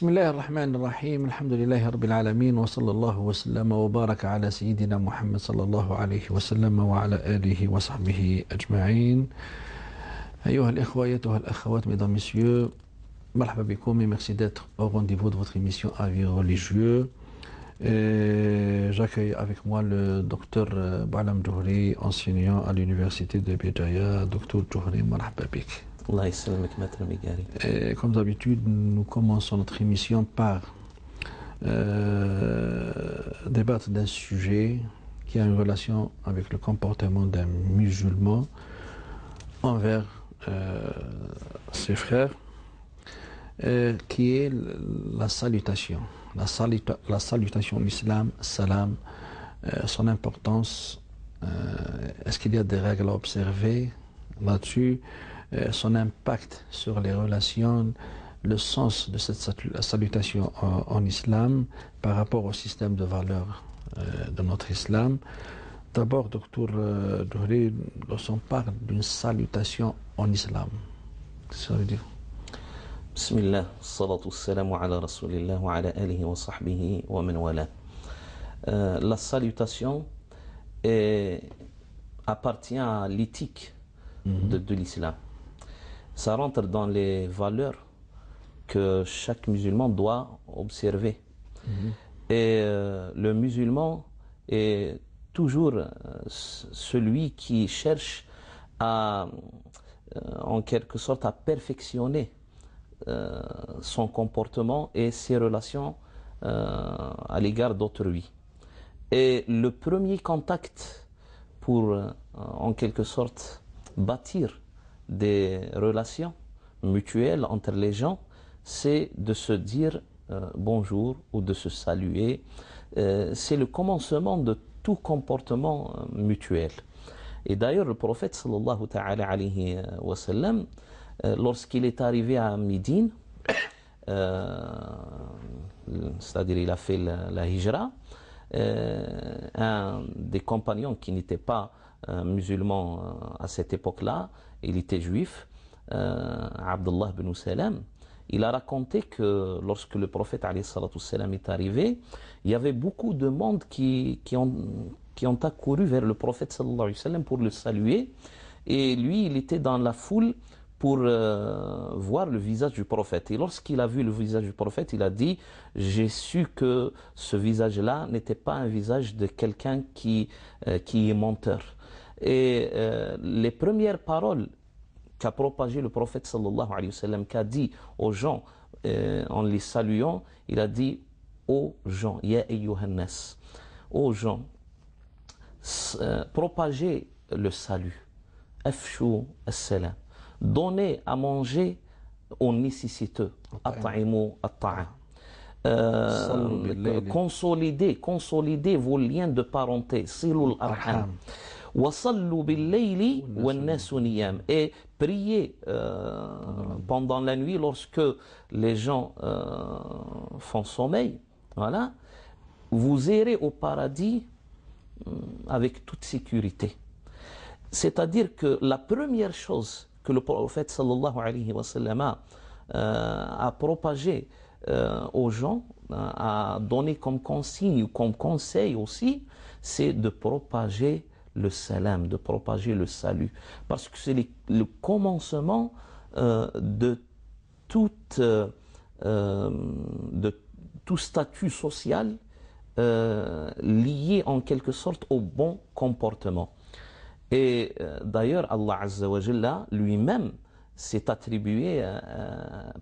بسم الله الرحمن الرحيم الحمد لله رب العالمين وصلى الله وسلم وبارك على سيدنا محمد صلى الله عليه وسلم وعلى آله وصحبه أجمعين أيها الإخوة أيها الأخوات مدام ميسيو مرحبا بكم ميرسي دات أو رونديفو دو فوتر ميسيون أفي روليجيو J'accueille avec moi le docteur euh, Balam أنسينيان enseignant à l'université بيجايا دكتور docteur مرحبا بك Et comme d'habitude, nous commençons notre émission par euh, débattre d'un sujet qui a une relation avec le comportement d'un musulman envers euh, ses frères, euh, qui est la salutation. La, salutation musulmane salam, son importance, est-ce qu'il y a des règles à observer là-dessus euh, son impact sur les relations, le sens de cette salutation en, islam par rapport au système de valeurs euh, de notre islam. D'abord, docteur euh, Douhri, lorsqu'on parle d'une salutation en islam, qu'est-ce que ça veut dire Bismillah, salatu salamu ala wa ala alihi wa sahbihi wa la salutation appartient à l'éthique mm-hmm. de l'islam ça rentre dans les valeurs que chaque musulman doit observer. Mhm. Et euh, le musulman est toujours euh, celui qui cherche à, euh, en quelque sorte, à perfectionner son comportement et ses relations à l'égard d'autrui. Et le premier contact pour, en quelque sorte, bâtir des relations mutuelles entre les gens, c'est de se dire euh, bonjour ou de se saluer. Euh, c'est le commencement de tout comportement euh, mutuel. Et d'ailleurs, le prophète alayhi lorsqu'il est arrivé à Médine, c'est-à-dire il a fait la, la hijra, un des compagnons qui n'était pas musulman à cette époque-là, il était juif, euh, Abdullah ibn Salam, il a raconté que lorsque le prophète salam est arrivé, il y avait beaucoup de monde qui, qui, ont, qui ont accouru vers le prophète sallallahu pour le saluer. Et lui, il était dans la foule pour euh, voir le visage du prophète. Et lorsqu'il a vu le visage du prophète, il a dit, j'ai su que ce visage-là n'était pas un visage de quelqu'un qui, euh, qui est menteur et euh, les premières paroles qu'a propagées le prophète sallallahu alayhi wa sallam, qu'a dit aux gens euh, en les saluant, il a dit aux gens, Ya nas aux gens, euh, propagez le salut, Afshu as-salam, donnez à manger aux nécessiteux, At'aimu at ah. consolider, consolider vos liens de parenté, silul arham. Oh, Et prier euh, pendant la nuit lorsque les gens euh, font sommeil. Voilà. Vous irez au paradis euh, avec toute sécurité. C'est-à-dire que la première chose que le prophète sallallahu alayhi wa sallam a, propagé aux gens, a donné comme consigne ou comme conseil aussi, c'est de propager le salam, de propager le salut. Parce que c'est le commencement euh, de, toute, euh, euh, de tout statut social lié en quelque sorte au bon comportement. Et d'ailleurs, Allah Azza lui-même s'est attribué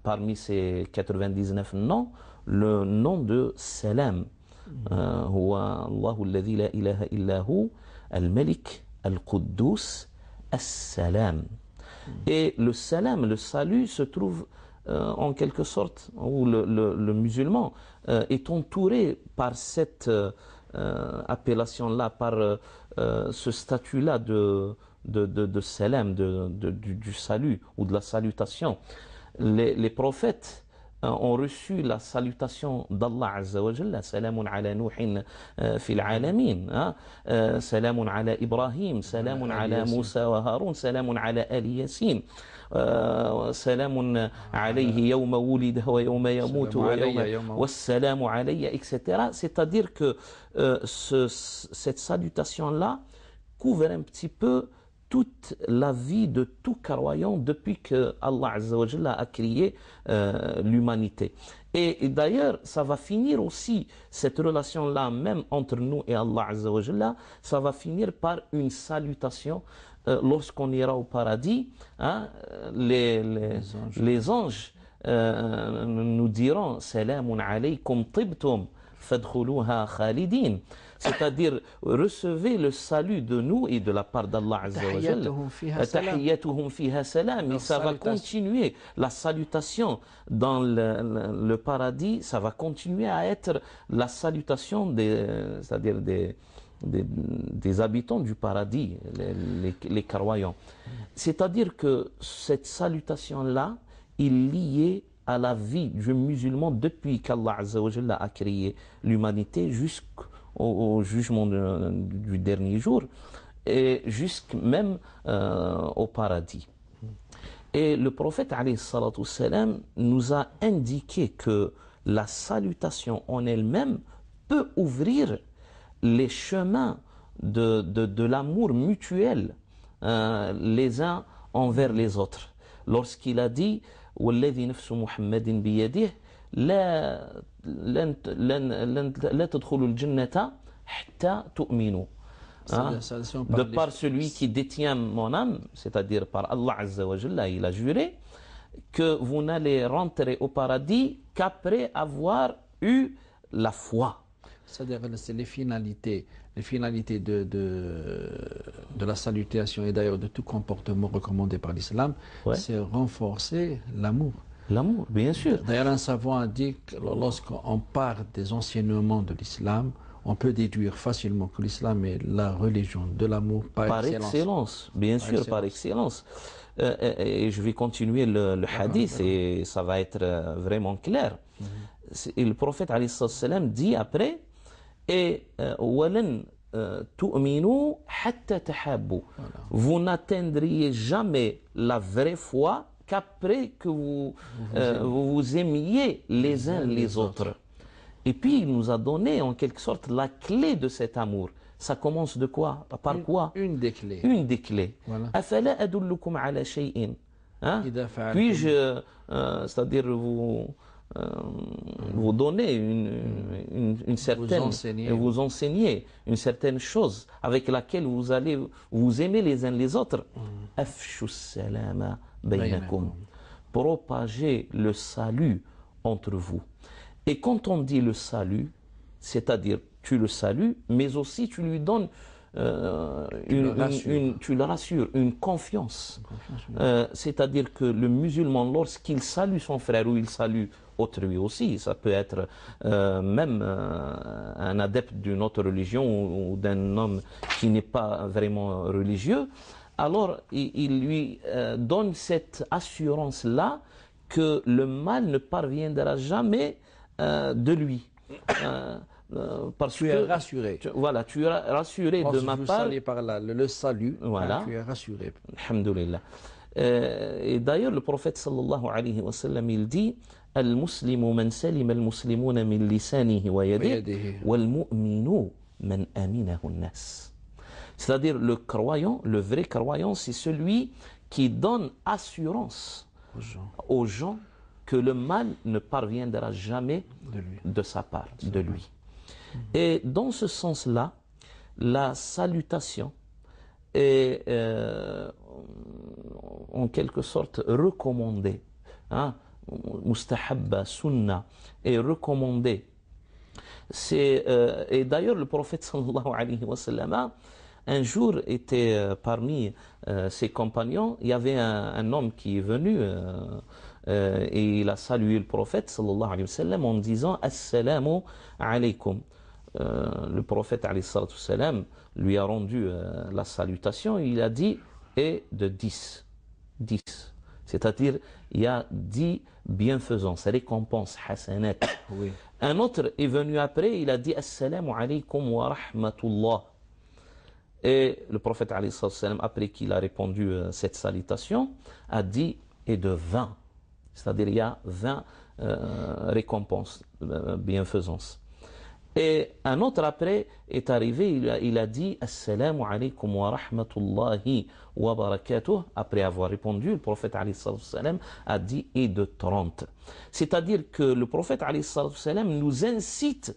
parmi ses 99 noms le nom de salam. Mm -hmm. Al-Malik, Al-Quddus, el salam Et le salam, le salut, se trouve euh, en quelque sorte, où le, musulman euh, est entouré par cette euh, appellation-là, par ce statut-là de, de, de, salam, du, salut ou de la salutation. les prophètes ont reçu la salutation d'Allah Azza wa Jalla, salam ala Nuhin fil alamin, salam ala Ibrahim, salam ala Moussa wa Harun, salam ala Ali Yassin. سلام عليه يوم ولد ويوم يموت ويوم والسلام علي etc. C'est-à-dire que ce, cette salutation-là couvre un petit peu toute la vie de tout croyant depuis que Allah a créé euh, l'humanité. Et, d'ailleurs, ça va finir aussi, cette relation-là, même entre nous et Allah ça va finir par une salutation. Euh, lorsqu'on ira au paradis, hein, les, les, les anges, euh, nous diront « Salamun alaykum tibtum fadkhuluha khalidin » c'est-à-dire recevez le salut de nous et de la part d'Allah et ça va continuer la salutation dans le, paradis ça va continuer à être la salutation des c'est-à-dire des des, habitants du paradis, les, les, les croyants. C'est-à-dire que cette salutation-là est liée à la vie du musulman depuis qu'Allah a créé l'humanité jusqu'à au, jugement du dernier jour, et jusqu'à même euh, au paradis. Et le prophète salam, nous a indiqué que la salutation en elle-même peut ouvrir les chemins de, l'amour mutuel euh, les uns envers les autres. Lorsqu'il a dit « Walladhi nafsu Muhammadin de par celui qui détient mon âme, c'est-à-dire par Allah Azza wa il a juré que vous n'allez rentrer au paradis qu'après avoir eu la foi. C'est-à-dire c'est les finalités, les finalités de, de, la salutation et d'ailleurs de tout comportement recommandé par l'islam, c'est renforcer l'amour. L'amour, bien sûr. D'ailleurs, un savant dit que lorsqu'on part des enseignements de l'islam, on peut déduire facilement que l'islam est la religion de l'amour par, excellence. Bien sûr, par excellence. Euh, euh, euh, et je vais continuer le, ah, hadith ah, et ah. ça va être vraiment clair. Mhm. le prophète salam dit après et vous n'atteindriez jamais la vraie foi qu'après que euh, vous vous, aimiez les uns les autres. Et puis, il nous a donné en quelque sorte la clé de cet amour. Ça commence de quoi Par quoi Une des clés. Une des clés. Voilà. shayin. Hein? Puis-je, euh, euh, c'est-à-dire vous, vous donner une, une, certaine, vous enseigner. vous une certaine chose avec laquelle vous allez vous aimer les uns les autres. Mm. salama » Propager le salut entre vous. Et quand on dit le salut, c'est-à-dire tu le salues, mais aussi tu lui donnes euh, tu une, tu le rassures, une confiance. Euh, c'est-à-dire que le musulman, lorsqu'il salue son frère ou il salue autrui aussi, ça peut être euh, même un adepte d'une autre religion ou d'un homme qui n'est pas vraiment religieux, alors il, lui euh, donne cette assurance-là que le mal ne parviendra jamais euh, de lui. Euh, euh, parce tu es rassuré. voilà, tu es rassuré de ma part. par là, le, le salut, voilà. tu es rassuré. Alhamdulillah. Euh, et d'ailleurs, le prophète sallallahu alayhi wa sallam, il dit Al-Muslimu man salim al-Muslimuna min lisanihi wa yadihi, wal-Mu'minu man aminahu nas. C'est-à-dire le croyant, le vrai croyant, c'est celui qui donne assurance aux gens, que le mal ne parviendra jamais de, sa part, de lui. Mhm. Et dans ce sens-là, la salutation est euh, en quelque sorte recommandée. Hein? mustahabba, sunna, est recommandée. Euh, et d'ailleurs, le prophète sallallahu alayhi wa sallam un jour, était euh, parmi euh, ses compagnons, il y avait un, homme qui est venu euh, et il a salué le prophète sallallahu alayhi wa sallam en disant Assalamu alaykum. le prophète alayhi lui a rendu la salutation, il a dit et de 10. 10. C'est-à-dire, il y a 10 c'est récompense, hasanat. Oui. Un autre est venu après, il a dit Assalamu alaikum wa rahmatullah. Et le prophète, après qu'il a répondu à euh, cette salutation, a dit et de 20. C'est-à-dire, il y a 20 euh, récompenses, euh, bienfaisances. Et un autre après est arrivé, il a, il a dit Assalamu alaikum wa rahmatullahi wa barakatuh. Après avoir répondu, le prophète a dit et de 30. C'est-à-dire que le prophète nous incite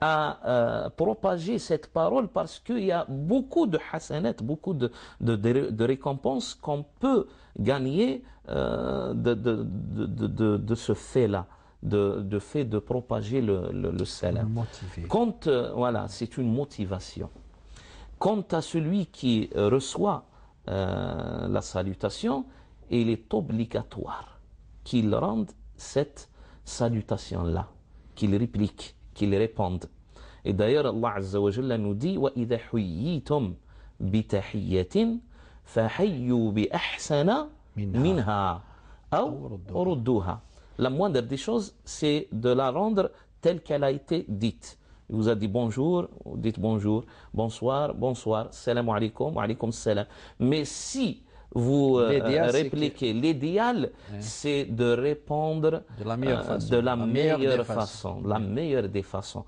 à euh, propager cette parole parce qu'il y a beaucoup de hasanettes, beaucoup de, de, récompenses qu'on peut gagner euh, de, ce fait-là, de, fait de propager le, le, le salam. Euh, voilà, c'est une motivation. Quant à celui qui reçoit euh, la salutation, il est obligatoire qu'il rende cette salutation-là, qu'il réplique qu'ils répondent. Et d'ailleurs, Allah Azza wa Jalla nous dit وَإِذَا حُيِّيتُمْ بِتَحِيَّةٍ فَحَيُّوا بِأَحْسَنَ مِنْهَا أَوْ رُدُّوهَا La moindre des choses, c'est de la rendre telle qu'elle a été dite. Il vous a dit bonjour, dites bonjour, bonsoir, bonsoir, salam alaikum, alaikum salam. Mais si vous euh, euh, répliquez. L'idéal, c'est de répondre de la meilleure euh, façon. la, meilleure, façon. La meilleure des façons.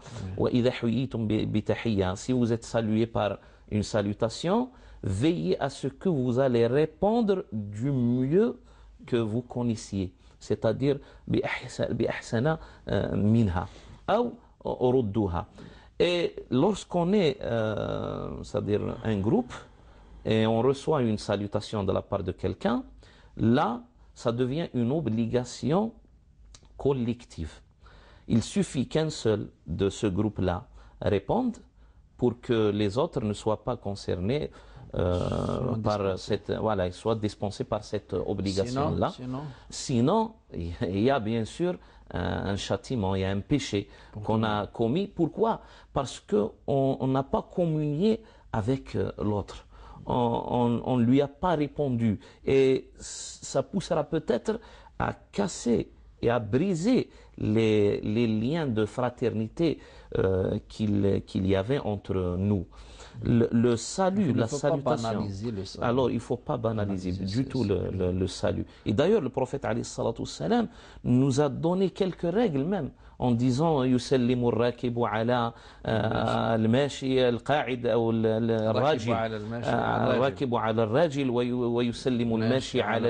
Si vous êtes salué par une salutation, veillez à ce que vous allez répondre du mieux que vous connaissiez. C'est-à-dire, minha. Ou Et lorsqu'on est, c'est-à-dire un groupe, et on reçoit une salutation de la part de quelqu'un, là, ça devient une obligation collective. Il suffit qu'un seul de ce groupe-là réponde pour que les autres ne soient pas concernés euh, par cette voilà, soient dispensés par cette obligation-là. Sinon, il y a bien sûr un, châtiment, il y a un péché qu'on a commis. Pourquoi Parce que on n'a pas communié avec euh, l'autre on ne lui a pas répondu. Et ça poussera peut-être à casser et à briser les, liens de fraternité euh, qu'il y avait entre nous. Le, salut, la salutation. Alors, il ne faut pas banaliser, du tout le, salut. Et d'ailleurs, le prophète, salam, nous a donné quelques règles même en disant يسلم الراكب على الماشي القاعد أو الراجل الراكب على الراجل ويسلم الماشي على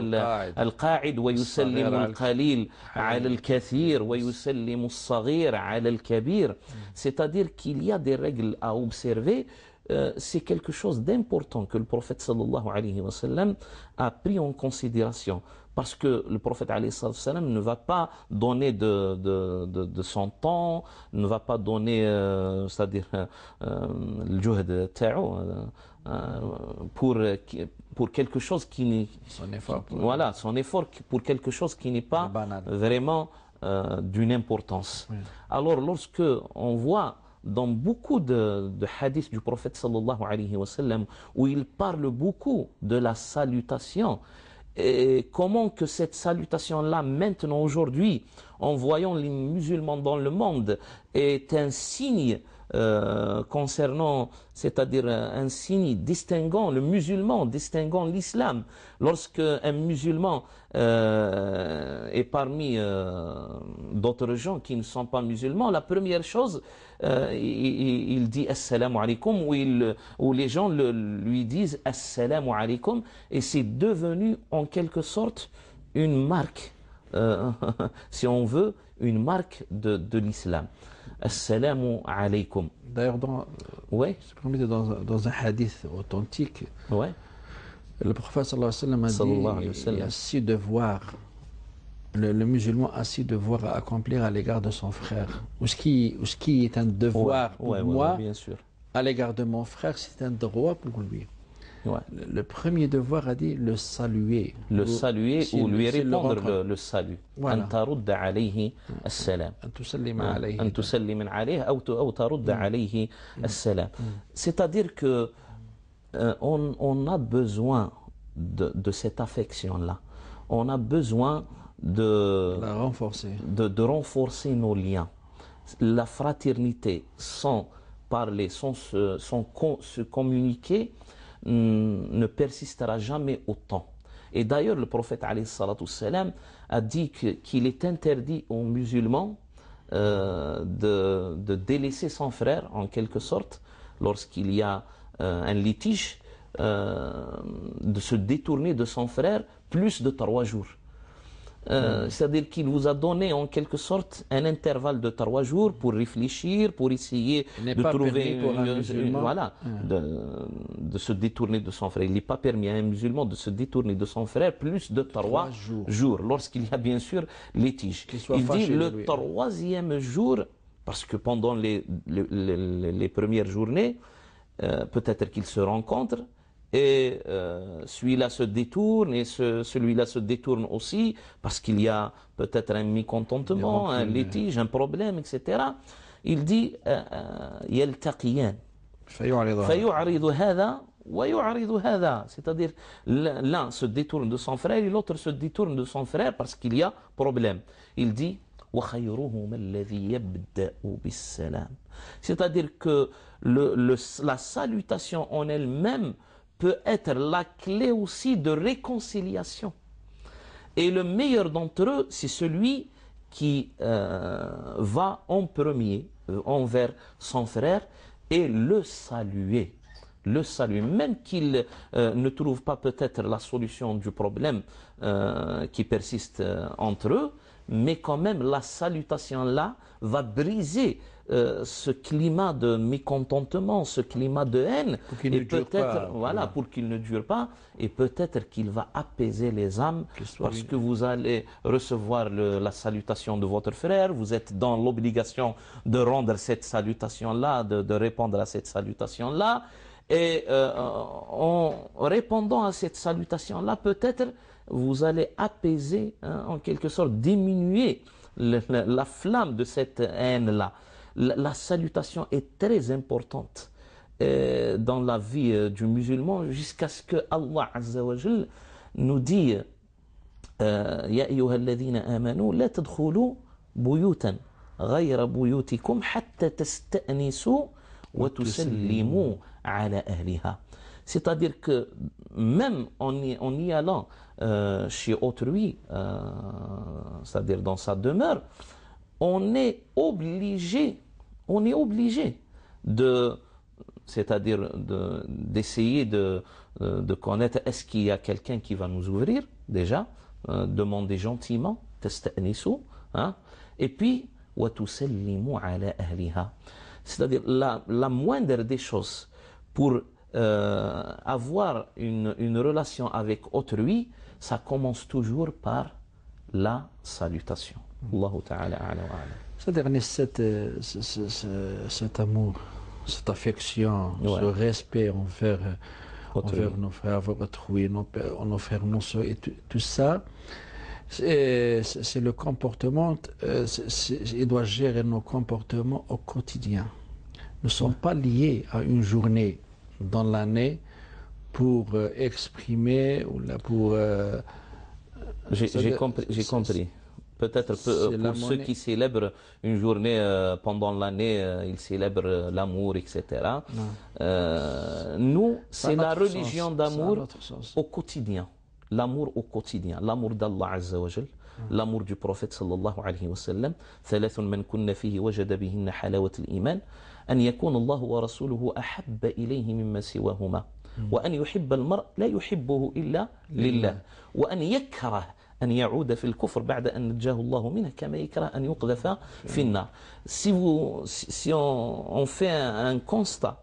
القاعد ويسلم القليل على الكثير ويسلم الصغير على الكبير c'est-à-dire qu'il y a des règles à observer c'est quelque chose d'important que le prophète sallallahu alayhi wa sallam a pris en considération. parce que le prophète ne va pas donner de, de, de, son temps, ne va pas donner, euh, c'est-à-dire euh, euh, le juhd pour pour quelque chose qui n'est effort voilà son effort pour quelque chose qui n'est pas vraiment d'une importance. Alors lorsque on voit dans beaucoup de, de hadiths du prophète sallallahu alayhi wa sallam où il parle beaucoup de la salutation et comment que cette salutation-là, maintenant, aujourd'hui, en voyant les musulmans dans le monde, est un signe euh, concernant, c'est-à-dire euh, un signe distinguant le musulman, distinguant l'islam. Lorsque un musulman euh, est parmi d'autres gens qui ne sont pas musulmans, la première chose, il, dit Assalamu alaikum ou, les gens lui disent Assalamu alaikum et c'est devenu en quelque sorte une marque, si on veut, une marque de l'islam. Assalamu D'ailleurs, dans, ouais. dans, un hadith authentique, ouais. le prophète sallallahu alayhi wa sallam a dit, qu'il y A six devoirs. le, musulman a six devoir à accomplir à l'égard de son frère. Ou ce qui, ou ce qui est un devoir pour moi, à l'égard de mon frère, c'est un droit pour lui. Le premier devoir a dit le saluer. Le saluer ou lui répondre le, salut. alayhi salam. alayhi mm. mm. salam. Mm. C'est-à-dire que euh, on, on, a besoin de, de cette affection-là. On a besoin de, renforcer. de, renforcer nos liens. La fraternité, sans parler, sans sans se communiquer, Mm, ne persistera jamais autant Et d'ailleurs, le prophète salam, a dit qu'il est interdit aux musulmans euh, de, délaisser son frère, en quelque sorte, lorsqu'il y a euh, un litige, euh, de se détourner de son frère plus de trois jours. Euh, c'est-à-dire qu'il vous a donné en quelque sorte un intervalle de trois jours pour réfléchir, pour essayer de trouver, voilà, de, se détourner de son frère. Il n'est pas permis à un musulman de se détourner de son frère plus de trois, jours, lorsqu'il y a bien sûr litige. Il dit le troisième jour, parce que pendant les, premières journées, euh, peut-être qu'ils se rencontrent, et euh, celui-là se détourne, et celui-là se détourne aussi, parce qu'il y a peut-être un mécontentement, un litige, un problème, etc. Il dit euh, euh, c'est-à-dire l'un se détourne de son frère et l'autre se détourne de son frère parce qu'il y a problème il dit c'est-à-dire que la salutation en elle-même peut être la clé aussi de réconciliation. Et le meilleur d'entre eux, c'est celui qui euh, va en premier euh, envers son frère et le saluer. Le saluer, même qu'il euh, ne trouve pas peut-être la solution du problème qui persiste entre eux, mais quand même la salutation là va briser euh, ce climat de mécontentement, ce climat de haine, pour et peut-être voilà pour qu'il ne dure pas, et peut-être qu'il va apaiser les âmes parce que vous allez recevoir la salutation de votre frère, vous êtes dans l'obligation de rendre cette salutation là, de, répondre à cette salutation là, et euh, en répondant à cette salutation là, peut-être vous allez apaiser hein, en quelque sorte, diminuer la flamme de cette haine là la, salutation est très importante euh, dans la vie euh, du musulman jusqu'à ce que Allah Azza wa Jal nous dise euh, Ya ayyuha alladhina amanu, la tadkhulu buyutan, ghayra buyutikum, hatta tasta'nisu wa tusallimu ala ahliha. C'est-à-dire que même en y, y allant euh, chez autrui, euh, c'est-à-dire dans sa demeure, on est obligé, on est obligé de, c'est-à-dire d'essayer euh, de, connaître est-ce qu'il y a quelqu'un qui va nous ouvrir déjà, euh, demander gentiment, hein, et puis c'est-à-dire la, moindre des choses pour euh, avoir une, relation avec autrui, ça commence toujours par la salutation. Allahu ta'ala cest euh, cet, amour, cette affection, ce respect envers, euh, envers nos frères, nos, nos frères, nos soeurs, et tout, ça, c'est le comportement, euh, il doit gérer nos comportements au quotidien. Nous ne sommes pas liés à une journée dans l'année pour exprimer ou pour... J'ai compris. peut-être pour, pour ceux qui célèbrent une journée euh, pendant l'année, euh, ils célèbrent l'amour, etc. Euh, nous, c'est la religion d'amour au quotidien. L'amour au quotidien, l'amour d'Allah Azza wa Jal. l'amour du prophète sallallahu alayhi wa sallam. Thalathun ثلاث من كن فيه وجد بهن حلاوة الإيمان أن يكون الله ورسوله أحب إليه مما سواهما وأن يحب المرء لا يحبه إلا لله وأن يكره أن يعود في الكفر بعد أن نجاه الله منه كما يكره أن يقذف في النار si, vous, si on, on fait un, constat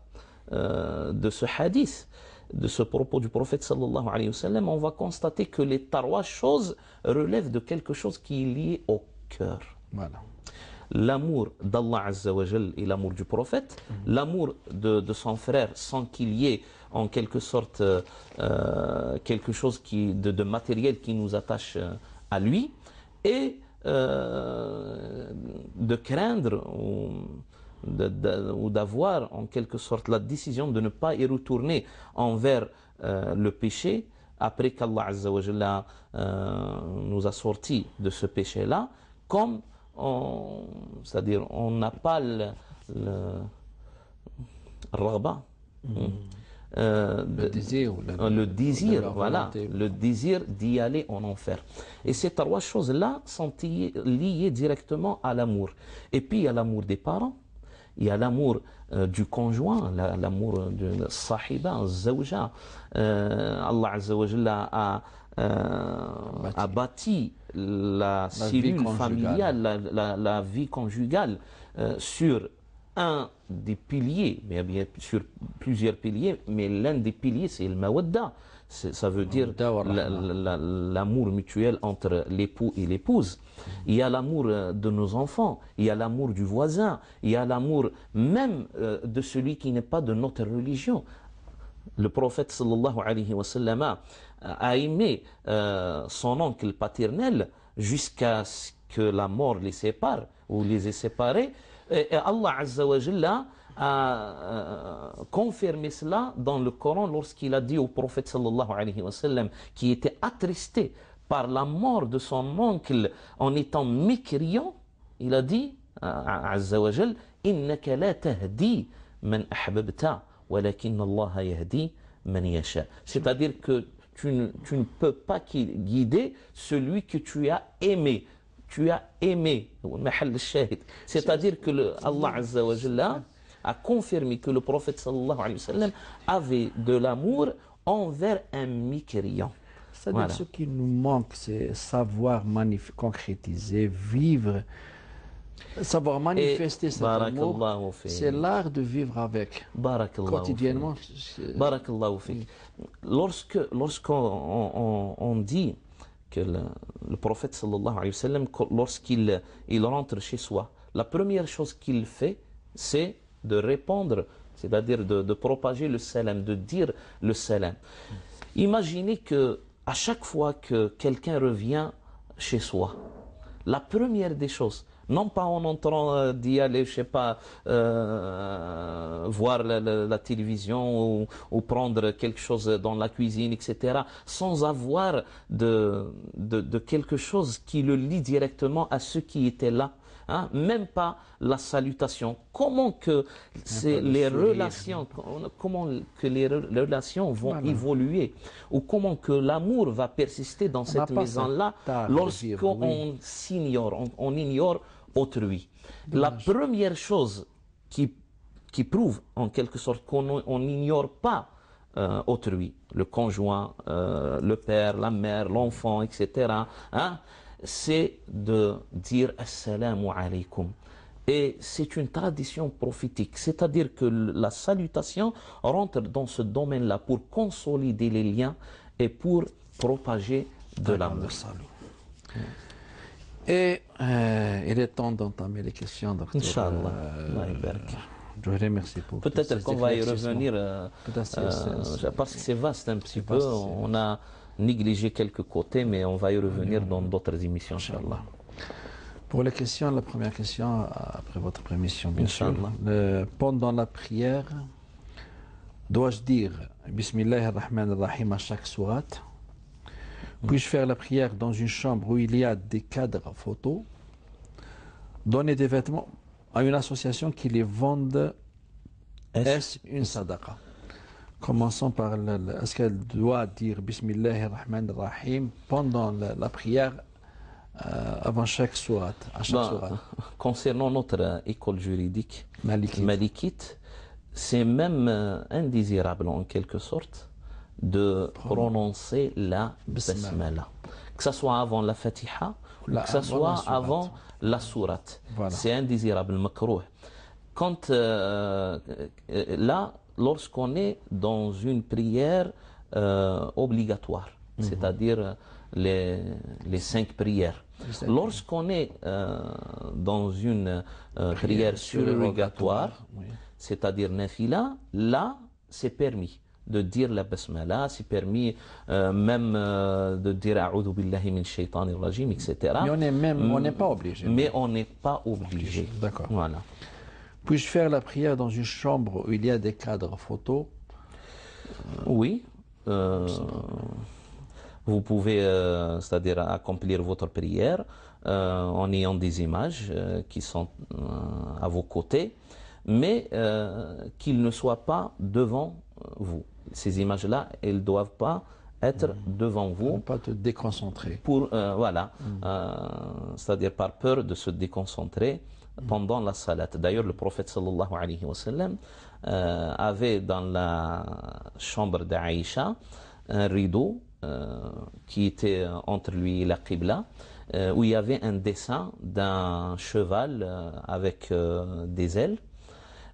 de ce hadith de ce propos du prophète sallallahu alayhi wa sallam on va constater que les trois choses relèvent de quelque chose qui est lié au cœur voilà l'amour d'Allah Azza wa et l'amour du prophète, l'amour de, de son frère sans qu'il y ait en quelque sorte euh, euh, quelque chose qui, de, matériel qui nous attache euh, à lui, et de craindre ou d'avoir en quelque sorte la décision de ne pas y retourner envers le péché après qu'Allah nous a sortis de ce péché-là, comme c'est-à-dire on n'a pas le, rabat hmm. Hmm. Euh, le désir, euh, le, voilà, le désir d'y aller en enfer. Et ces trois choses-là sont liées directement à l'amour. Et puis il y a l'amour des parents, il y a l'amour euh, du conjoint, l'amour de la sahiba, Allah a, a bâti la, la familiale, la, vie conjugale sur un des piliers, mais bien sûr plusieurs piliers, mais l'un des piliers c'est le mawadda. Ça veut dire l'amour mutuel entre l'époux et l'épouse. Il y a l'amour euh, de nos enfants, il y a l'amour du voisin, il y a l'amour même euh, de celui qui n'est pas de notre religion. Le prophète sallallahu alayhi wa sallam a aimé euh, son oncle paternel jusqu'à ce que la mort les sépare ou les ait séparés. Allah Azza wa Jalla a confirmé cela dans le Coran lorsqu'il a dit au prophète sallallahu alayhi wa sallam qui était attristé par la mort de son oncle en étant mécriant, il a dit Azza wa Jal, إنك لا تهدي من أحببت ولكن الله يهدي من يشاء. C'est-à-dire que tu ne, tu ne peux pas guider celui que tu as aimé. tu as aimé, c'est-à-dire que le, Allah Jalla a confirmé que le prophète alayhi wa sallam avait de l'amour envers un mécréant. C'est-à-dire que ce qui nous manque, c'est savoir concrétiser, vivre, savoir manifester cet amour. C'est l'art de vivre avec, quotidiennement. Barakallahu Lorsque, lorsqu'on dit que le, prophète sallallahu alayhi wa sallam, lorsqu'il rentre chez soi, la première chose qu'il fait, c'est de répondre, c'est-à-dire de, de, propager le salam, de dire le salam. Imaginez que à chaque fois que quelqu'un revient chez soi, la première des choses non pas en entrant euh, d'y aller, je sais pas, euh, voir la, télévision ou, prendre quelque chose dans la cuisine, etc. Sans avoir de, de, de quelque chose qui le lie directement à ceux qui étaient là. Hein, même pas la salutation. Comment que c'est les relations, comment que les relations vont évoluer ou comment que l'amour va persister dans cette maison-là lorsqu'on s'ignore, on ignore autrui. La première chose qui, qui prouve en quelque sorte qu'on n'ignore pas euh, autrui, le conjoint, euh, le père, la mère, l'enfant, etc., hein, c'est de dire Assalamu alaikum. Et c'est une tradition prophétique, c'est-à-dire que la salutation rentre dans ce domaine-là pour consolider les liens et pour propager de l'amour. Et euh, il est temps d'entamer les questions, docteur. Inch'Allah. Euh, je vous remercie pour Peut-être qu'on va y revenir, parce euh, que c'est vaste un petit peu. On a négligé quelques côtés, mais on va y revenir dans d'autres émissions, Inch'Allah. Pour les questions, la première question, après votre permission, bien sûr. pendant la prière, dois-je dire Bismillah ar-Rahman ar-Rahim à chaque sourate puis-je faire la prière dans une chambre où il y a des cadres photos Donner des vêtements à une association qui les vende Est-ce une sadaqa Commençons par est-ce qu'elle doit dire Bismillah rahman rahim pendant la, prière euh, avant chaque bah, sourate, Concernant notre école juridique malikite c'est même euh, indésirable en quelque sorte de prononcer la basmala. Que ce soit avant la fatiha, que ce soit avant la sourate. C'est indésirable, Quand, euh, euh, là, lorsqu'on est dans une prière euh, obligatoire, mhm. c'est-à-dire les, les, cinq prières. Lorsqu'on est dans une prière, surrogatoire, c'est-à-dire nafila, là, c'est permis de dire la basmala, c'est permis euh, même euh, de dire A'udhu billahi min shaitanir rajim, etc. Mais on n'est même, pas obligé. Mm, mais on n'est pas obligé. D'accord. Voilà. Puis-je faire la prière dans une chambre où il y a des cadres photos Oui. Euh, vous pouvez, c'est-à-dire accomplir votre prière en ayant des images qui sont à vos côtés, mais qu'ils ne soient pas devant vous ces images-là, elles ne doivent pas être mm. devant vous. Pour pas te déconcentrer. Pour, euh, voilà, mm. euh, c'est-à-dire par peur de se déconcentrer mm. pendant la salat. D'ailleurs, le prophète sallallahu alayhi wa sallam euh, avait dans la chambre d'Aïcha un rideau qui était entre lui et la Qibla, où il y avait un dessin d'un cheval avec des ailes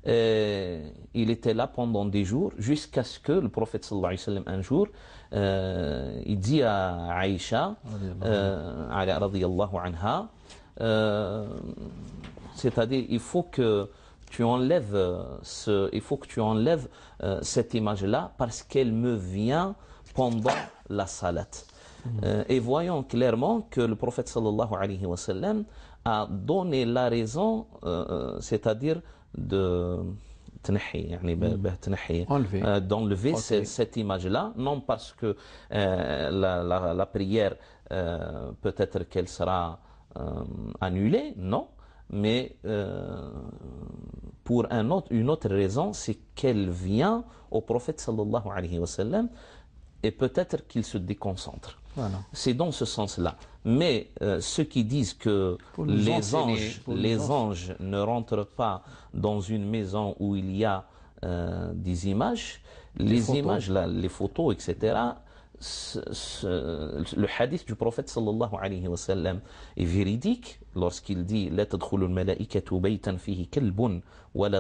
euh, il était là pendant des jours jusqu'à ce que le prophète sallallahu alayhi wa sallam, un jour, euh, il dit à Aïcha, euh, c'est-à-dire il faut que tu enlèves ce, il faut que tu enlèves cette image-là parce qu'elle me vient pendant la salat et voyons clairement que le prophète sallallahu alayhi wa sallam a donné la raison, c'est-à-dire de euh, d'enlever cette image-là, non parce que euh, la, prière, euh, peut-être qu'elle sera annulée, non, mais pour une autre raison, c'est qu'elle vient au prophète sallallahu alayhi wa sallam, et peut-être qu'il se déconcentre. C'est dans ce sens-là. Mais euh, ceux qui disent que les anges, les anges ne rentrent pas dans une maison où il y a euh, des images, les, images, les photos, etc., le hadith du prophète sallallahu alayhi wa sallam est véridique lorsqu'il dit « La tadkhulul malaikatu baytan fihi wa la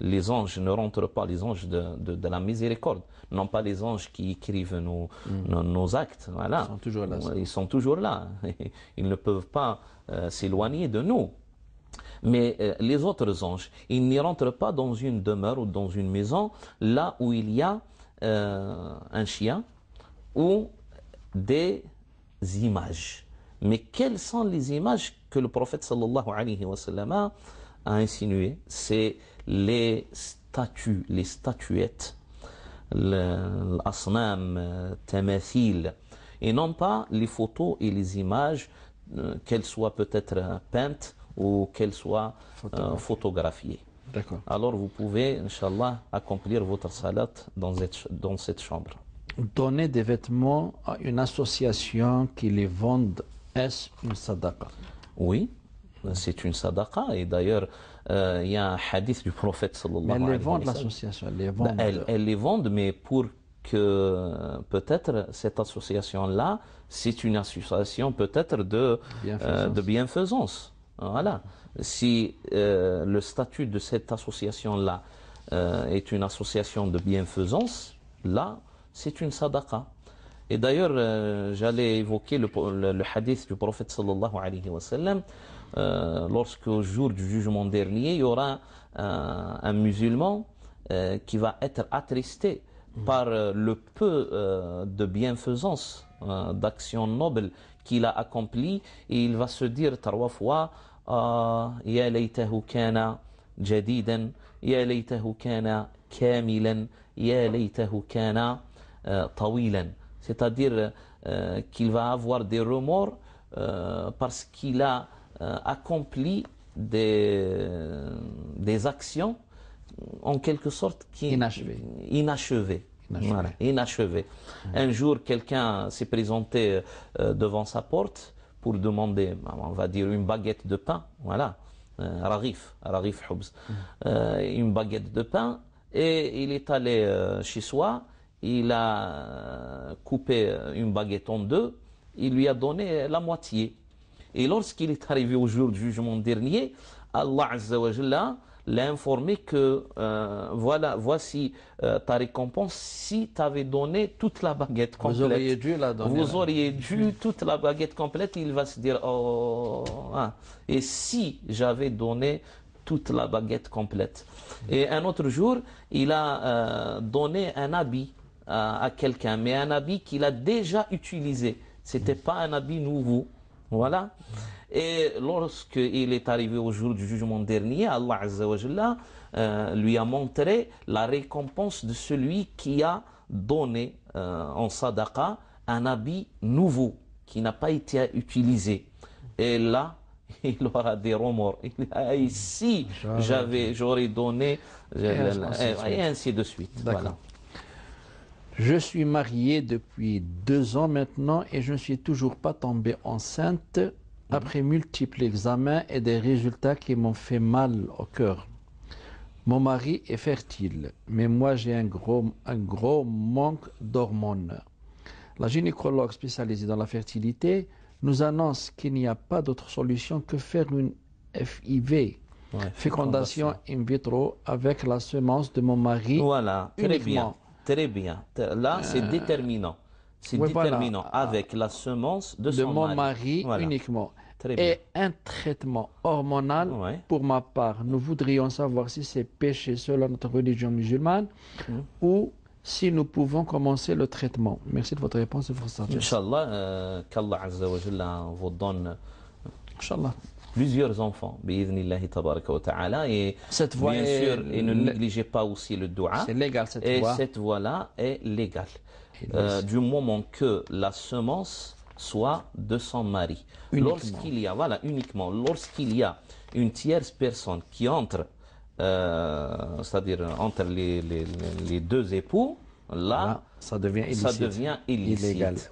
les anges ne rentrent pas, les anges de, la miséricorde, non pas les anges qui écrivent nos, mm. actes. Voilà. Ils sont toujours là. Ils sont toujours là. Ils ne peuvent pas euh, s'éloigner de nous. Mais euh, les autres anges, ils n'y rentrent pas dans une demeure ou dans une maison, là où il y a euh, un chien ou des images. Mais quelles sont les images que le prophète sallallahu alayhi wa sallam a insinué, c'est les statues, les statuettes, l'asnam, euh, tamathil, et non pas les photos et les images, euh, qu'elles soient peut-être euh, peintes ou qu'elles soient photographiées. D'accord. Alors vous pouvez, Inch'Allah, accomplir votre salat dans cette, dans cette chambre. Donner des vêtements à une association qui les vende, est-ce une sadaqa Oui, c'est une sadaqa. Et d'ailleurs, euh, il y a un hadith du prophète sallallahu alayhi wa sallam. elles les bah, vendent, l'association. Elles, les vendent, mais pour que peut-être cette association-là, c'est une association peut-être de euh, bienfaisance. de bienfaisance. Voilà. Si euh, le statut de cette association-là est une association de bienfaisance, là, c'est une sadaqa. Et d'ailleurs, j'allais évoquer le, le, hadith du prophète sallallahu alayhi wa sallam, euh, lorsque lorsqu'au jour du jugement dernier, il y aura euh, un, musulman euh, qui va être attristé mm. par le peu de bienfaisance, d'action noble qu'il a accompli et il va se dire trois fois, ah, kana kana kamilan, kana tawilan. C'est-à-dire qu'il va avoir des remords parce qu'il a euh, accomplit euh, des, actions en quelque sorte qui inachevées. Inachevées. Un jour, quelqu'un s'est présenté euh, devant sa porte pour demander, bah, on va dire, une baguette de pain. Voilà, euh, Rarif, Rarif mm. une baguette de pain. Et il est allé chez soi, il a coupé une baguette en deux, il lui a donné la moitié. Et lorsqu'il est arrivé au jour du jugement dernier, Allah Jalla l'a informé que euh, voilà, voici euh, ta récompense si tu avais donné toute la baguette complète. Vous auriez dû la donner. Vous auriez dû toute la baguette complète. Il va se dire oh hein. et si j'avais donné toute la baguette complète. Et un autre jour, il a euh, donné un habit à, quelqu'un, mais un habit qu'il a déjà utilisé. C'était pas un habit nouveau. Voilà. Et lorsqu'il est arrivé au jour du jugement dernier, Allah euh, lui a montré la récompense de celui qui a donné euh, en sadaqa un habit nouveau qui n'a pas été utilisé. Et là, il aura des remords. Il ah, ici, j'avais, j'aurais donné, euh, et ainsi de suite. Voilà. Je suis mariée depuis deux ans maintenant et je ne suis toujours pas tombée enceinte après multiples examens et des résultats qui m'ont fait mal au cœur. Mon mari est fertile, mais moi j'ai un gros, un gros manque d'hormones. La gynécologue spécialisée dans la fertilité nous annonce qu'il n'y a pas d'autre solution que faire une FIV, fécondation, in vitro, avec la semence de mon mari voilà, uniquement très bien. Là, c'est euh, déterminant. C'est déterminant avec la semence de, mon mari, uniquement. Et un traitement hormonal, pour ma part, nous voudrions savoir si c'est péché selon notre religion musulmane hmm. ou si nous pouvons commencer le traitement. Merci de votre réponse et de votre sagesse. Inch'Allah, euh, qu'Allah vous donne euh, Inch'Allah plusieurs enfants, et cette bien et ne négligez pas aussi le doua. C'est légal cette et cette voie-là est légale. Euh, du moment que la semence soit de son mari. Lorsqu'il y a, voilà, uniquement, lorsqu'il y a une tierce personne qui entre, euh, c'est-à-dire entre les, deux époux, là, ça devient illicite. Ça devient illicite.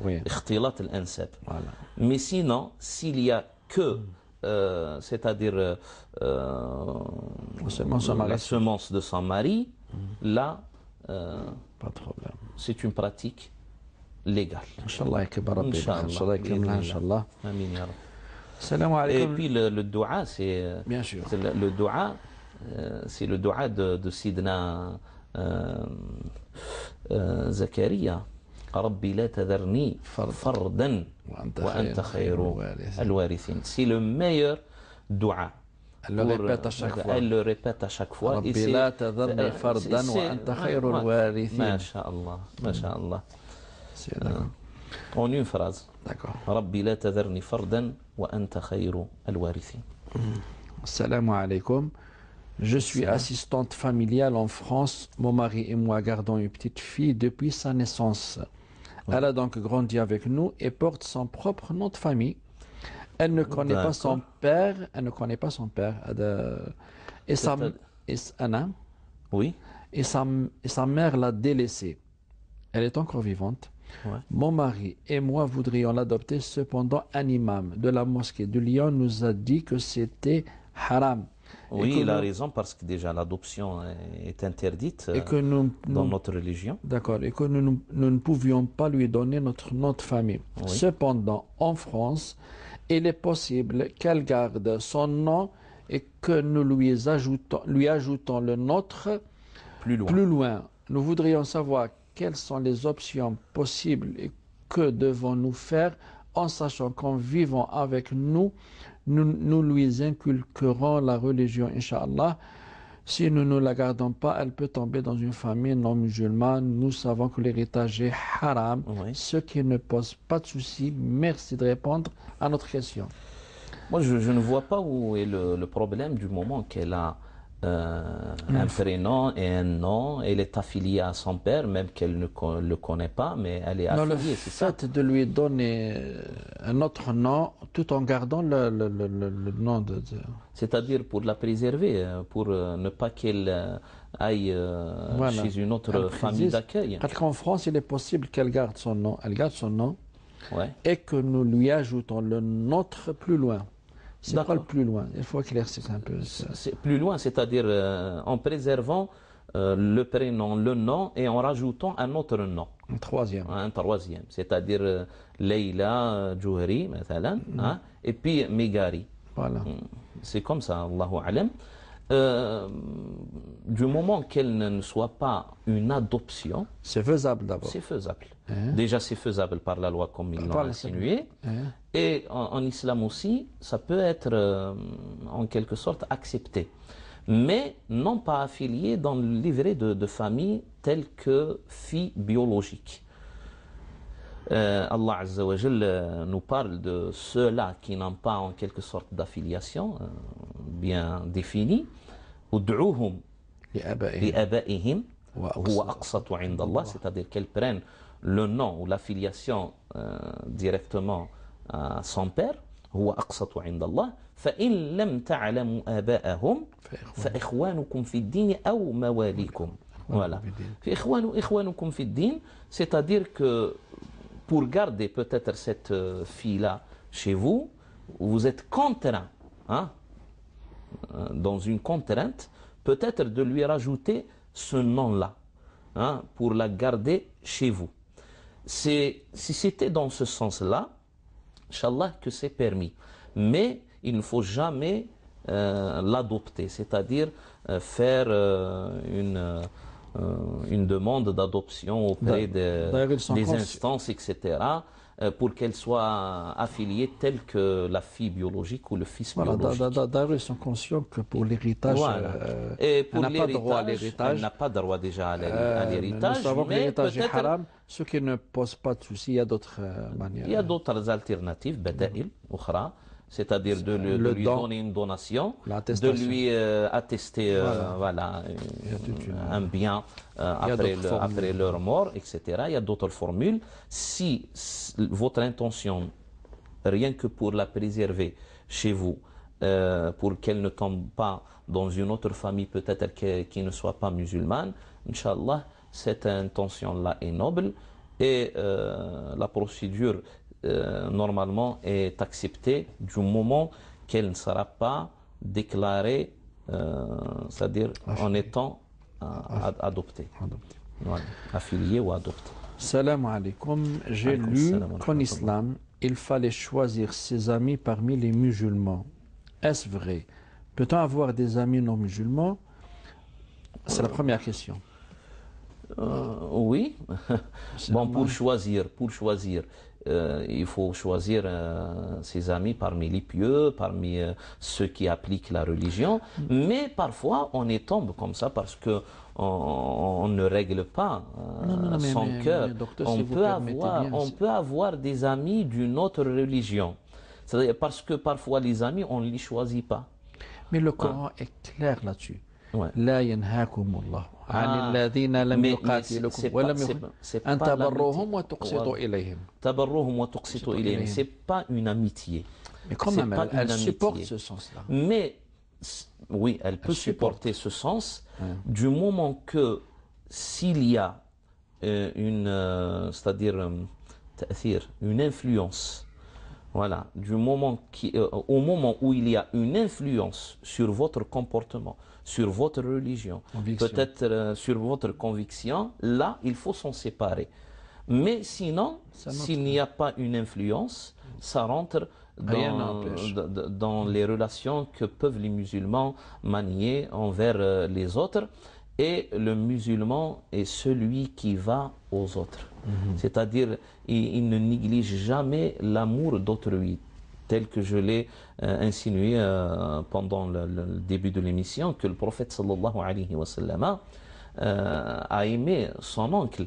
Mais sinon, s'il y a que hmm. Euh, c'est-à-dire euh, euh, la semence de son mari, mmh. là, pas de problème. C'est une pratique légale. Inch'Allah, Inch'Allah. Amin, ya et puis le, le doua, c'est le, le doua, euh, c'est le doua de, de Sidna euh, euh, Zakaria. Rabbi la tadarni fardan وأنت, وأنت خير, خير الوارثين سي لو ميور دعاء Elle le répète à chaque fois. Elle le répète à chaque fois. ربي لا تذرني فردا وأنت خير الوارثين. ما شاء الله ما شاء الله. En une phrase. D'accord. ربي لا تذرني فردا وأنت خير الوارثين. السلام عليكم. Je suis assistante familiale en France. Mon mari et moi gardons une petite fille depuis sa naissance. Elle a donc grandi avec nous et porte son propre nom de famille. Elle ne connaît pas son père. Elle ne connaît pas son père. Et sa, oui. mère l'a délaissée. Elle est encore vivante. Mon mari et moi voudrions l'adopter. Cependant, un imam de la mosquée de Lyon nous a dit que c'était haram. Oui, il a raison parce que déjà l'adoption est interdite euh, dans notre religion. D'accord, et que nous, ne pouvions pas lui donner notre nom de famille. Cependant, en France, il est possible qu'elle garde son nom et que nous lui ajoutons, lui ajoutons le nôtre plus loin. plus loin. Nous voudrions savoir quelles sont les options possibles et que devons-nous faire en sachant qu'en vivant avec nous, nous, lui inculquerons la religion, Inch'Allah. Si nous ne la gardons pas, elle peut tomber dans une famille non musulmane. Nous savons que l'héritage est haram, ce qui ne pose pas de souci. Merci de répondre à notre question. Moi, je, ne vois pas où est le problème du moment qu'elle a euh, un prénom et un nom. Elle est affiliée à son père, même qu'elle ne le connaît pas, mais elle est affiliée. c'est le fait de lui donner un autre nom tout en gardant le, nom de Dieu. C'est-à-dire pour la préserver, euh, pour euh, ne pas qu'elle aille chez une autre famille d'accueil. Parce qu'en France, il est possible qu'elle garde son nom. Elle garde son nom et que nous lui ajoutons le nôtre plus loin. C'est quoi le plus loin Il faut éclaircir un peu ça. Plus loin, c'est-à-dire euh, en préservant euh, le prénom, le nom, et en rajoutant un autre nom. Un troisième. Un troisième, c'est-à-dire euh, Leila, Jouhri, mm. hein, et puis Megari. Voilà. Mm. C'est comme ça, Allahu Alam. Euh, du moment qu'elle ne soit pas une adoption... C'est faisable d'abord. C'est faisable. Hein? Déjà, c'est faisable par la loi comme il l'a insinué. Hein? Et en, islam aussi, ça peut être euh, en quelque sorte accepté. Mais non pas affilié dans le livret de, de famille telle que fille biologique. Euh, Allah Azza wa Jal nous parle de ceux-là qui n'ont pas en quelque sorte d'affiliation euh, bien définie. aqsatu 'inda Allah, c'est-à-dire qu'elles prennent le nom ou l'affiliation euh, directement à son père. هو aqsatu 'inda Allah. فإن لم تعلموا آباءهم فإخوانكم في الدين أو مواليكم voilà. إخوان إخوانكم في الدين c'est-à-dire que pour garder peut-être cette euh, fille-là chez vous, vous êtes contraint, hein, euh, dans une contrainte, peut-être de lui rajouter ce nom-là, hein, pour la garder chez vous. C'est, si c'était dans ce sens-là, Inch'Allah que c'est permis. Mais il ne faut jamais euh, l'adopter, c'est-à-dire faire une euh, une demande d'adoption auprès des, instances, etc., euh, pour qu'elle soit affiliée telles que la fille biologique ou le fils voilà, biologique. D'ailleurs, ils sont conscients que pour l'héritage, voilà. Euh, elle n'a pas droit à l'héritage. Elle n'a pas droit déjà à l'héritage. est haram, ce qui ne pose pas de souci, il y a d'autres manières. Il y a d'autres alternatives, bada'il, mm c'est-à-dire de, lui donner une donation, de lui euh, attester euh, voilà. un bien euh, après, leur mort, etc. Il y a d'autres formules. Si votre intention, rien que pour la préserver chez vous, pour qu'elle ne tombe pas dans une autre famille peut-être qui, ne soit pas musulmane, Inch'Allah, cette intention-là est noble et la procédure euh, normalement est acceptée du moment qu'elle ne sera pas déclarée, euh, c'est-à-dire en étant euh, adoptée. affiliée ou adoptée. Salam alaikum. J'ai lu qu'en islam, il fallait choisir ses amis parmi les musulmans. Est-ce vrai Peut-on avoir des amis non musulmans C'est la première question. Euh, oui. bon, pour choisir, pour choisir. Euh, il faut choisir euh, ses amis parmi les pieux, parmi ceux qui appliquent la religion. Mais parfois, on est tombe comme ça parce que on, ne règle pas son cœur. on, peut avoir, des amis d'une autre religion. cest parce que parfois, les amis, on ne les choisit pas. Mais le hein. Coran est clair là-dessus. عن ah, الذين c'est pas une amitié mais elle, supporte ce sens là mais oui elle peut supporter ce sens du moment que s'il y a euh, une euh, c'est-à-dire euh, une influence voilà, du moment qui, euh, au moment où il y a une influence sur votre comportement, sur votre religion, peut-être euh, sur votre conviction, là, il faut s'en séparer. Mais sinon, s'il n'y a pas une influence, ça rentre dans les relations que peuvent les musulmans manier envers euh, les autres et le musulman est celui qui va aux autres. Mhm. C'est-à-dire, il, ne néglige jamais l'amour d'autrui, tel que je l'ai euh, insinué euh, pendant le, début de l'émission, que le prophète sallallahu alayhi wa sallam euh, a aimé son oncle.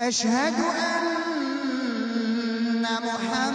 أشهد أن محمد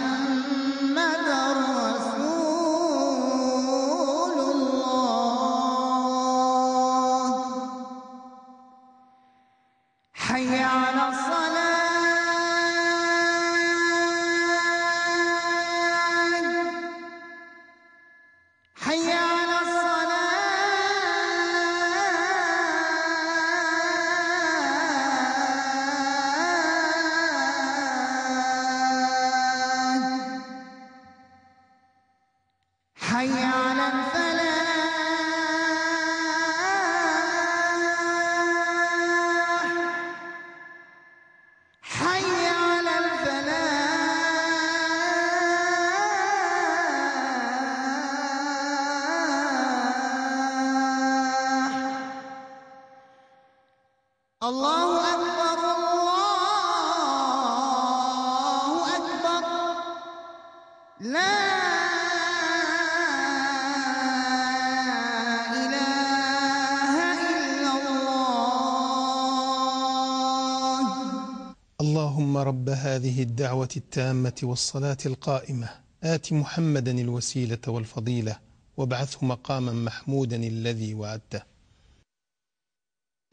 هذه الدعوة التامة والصلاة القائمة آت محمدا الوسيلة والفضيلة وابعثه مقاما محمودا الذي وعدته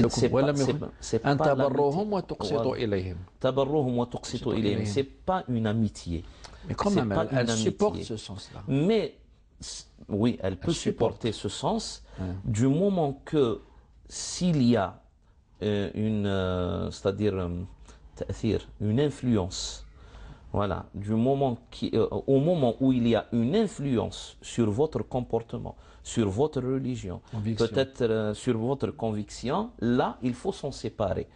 un tabarruhum wa tuqsitu ilayhim. Tabarruhum wa tuqsitu ilayhim. C'est pas une amitié. Mais quand même, elle, elle supporte ce sens-là. Mais oui, elle peut elle supporter supporte. ce sens ouais. du moment que s'il y a euh, une, euh, c'est-à-dire euh, une influence. Voilà, du moment qui, euh, au moment où il y a une influence sur votre comportement, sur votre religion, peut-être euh, sur votre conviction, là, il faut s'en séparer.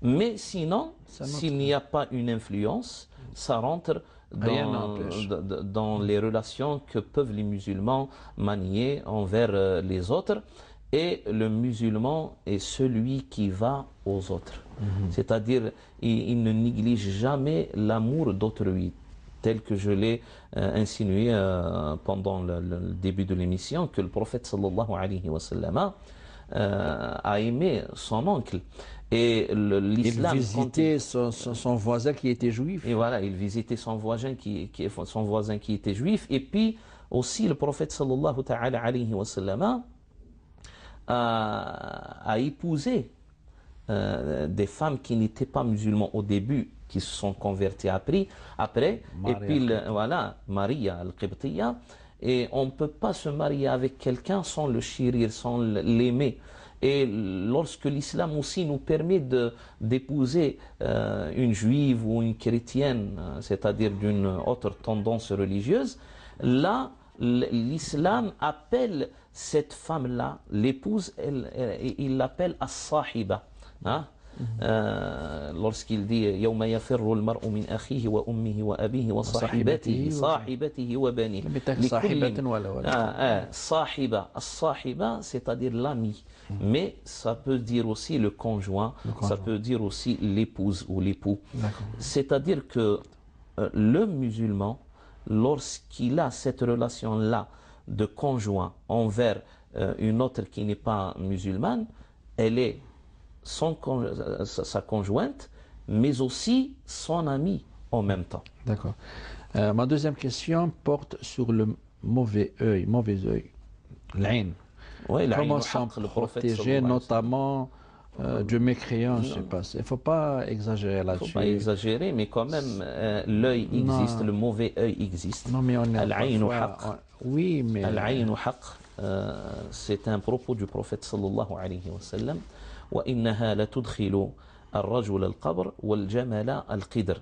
Mais sinon, s'il n'y a pas une influence, ça rentre dans, les relations que peuvent les musulmans manier envers euh, les autres et le musulman est celui qui va aux autres. Mhm. C'est-à-dire, il, ne néglige jamais l'amour d'autrui, tel que je l'ai euh, insinué euh, pendant le, début de l'émission, que le prophète sallallahu alayhi wa sallam euh, a aimé son oncle. Et l'islam. Il visitait son, voisin qui était juif. Et voilà, il visitait son voisin qui, son voisin qui était juif. Et puis, aussi, le prophète sallallahu alayhi wa sallam à, épouser euh, des femmes qui n'étaient pas musulmanes au début, qui se sont converties après. après Et puis, voilà, Maria al-Qibtiya. Et on ne peut pas se marier avec quelqu'un sans le chérir, sans l'aimer. Et lorsque l'islam aussi nous permet d'épouser euh, une juive ou une chrétienne, euh, c'est-à-dire d'une autre tendance religieuse, là, l'islam appelle cette femme-là, l'épouse, elle, il l'appelle as-sahiba. Hein? Mhm. Euh, lorsqu'il dit يوم c'est-à-dire l'ami mhm. mais ça peut dire aussi le conjoint, ça peut dire aussi l'épouse ou l'époux c'est-à-dire que euh, le musulman lorsqu'il a cette relation là de conjoint envers euh, une autre qui n'est pas musulmane, elle est son sa conjointe, mais aussi son amie en même temps. D'accord. Euh, ma deuxième question porte sur le mauvais œil, mauvais œil, l'ain. Comment s'en protéger, notamment de euh, du mécréant, je sais pas. Il faut pas exagérer là-dessus. Il faut pas exagérer, mais quand même, l'œil existe, le mauvais œil existe. Non, mais on est, Oui, mais... Al-Ayn Haq, c'est un propos du prophète sallallahu alayhi wa sallam. وإنها لتدخل الرجل القبر والجمل القدر.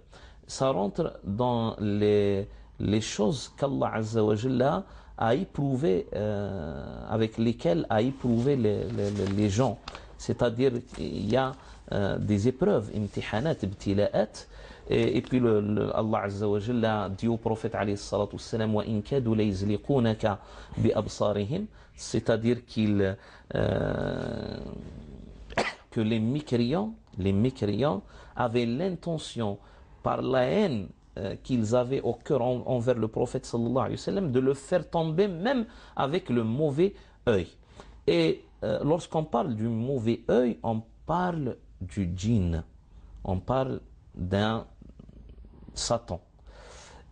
Ça rentre dans les, les choses qu'Allah Azza wa Jalla a éprouvé, euh, avec lesquelles a éprouvé les, les, les gens. C'est-à-dire il y a euh, des épreuves, imtihanat, ibtila'at, euh, Et, puis le, le, Allah Azza wa Jalla dit au prophète alayhi salatu wassalam wa in kadu layzliqunaka bi absarihim c'est-à-dire qu'il euh, que les mécréants les mécréants avaient l'intention par la haine euh, qu'ils avaient au cœur en, envers le prophète sallallahu alayhi wa sallam de le faire tomber même avec le mauvais œil. Et euh, lorsqu'on parle du mauvais œil, on parle du djinn. On parle d'un Satan.